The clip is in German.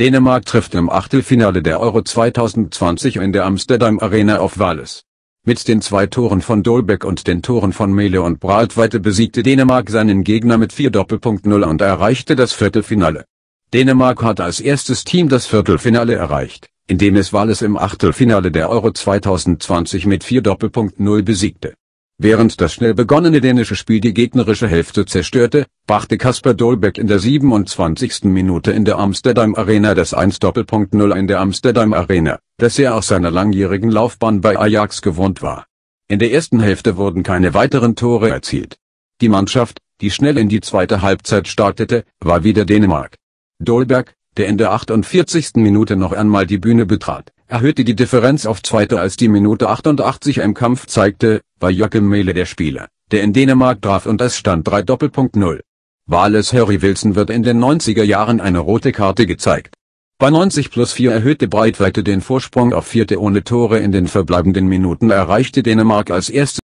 Dänemark trifft im Achtelfinale der Euro 2020 in der Amsterdam Arena auf Wales. Mit den zwei Toren von Dolbeck und den Toren von Mele und Braltweite besiegte Dänemark seinen Gegner mit 4 Doppelpunkt-0 und erreichte das Viertelfinale. Dänemark hat als erstes Team das Viertelfinale erreicht, indem es Wales im Achtelfinale der Euro 2020 mit 4 Doppelpunkt-0 besiegte Während das schnell begonnene dänische Spiel die gegnerische Hälfte zerstörte, brachte Kasper Dolbeck in der 27. Minute in der Amsterdam Arena das 1-0 Doppelpunkt in der Amsterdam Arena, das er aus seiner langjährigen Laufbahn bei Ajax gewohnt war. In der ersten Hälfte wurden keine weiteren Tore erzielt. Die Mannschaft, die schnell in die zweite Halbzeit startete, war wieder Dänemark. Dolberg, der in der 48. Minute noch einmal die Bühne betrat, erhöhte die Differenz auf zweite als die Minute 88 im Kampf zeigte, war Joachim Mehle der Spieler, der in Dänemark traf und es stand 3 Doppelpunkt 0. Wales Harry Wilson wird in den 90er Jahren eine rote Karte gezeigt. Bei 90 plus 4 erhöhte Breitweite den Vorsprung auf Vierte ohne Tore in den verbleibenden Minuten erreichte Dänemark als erste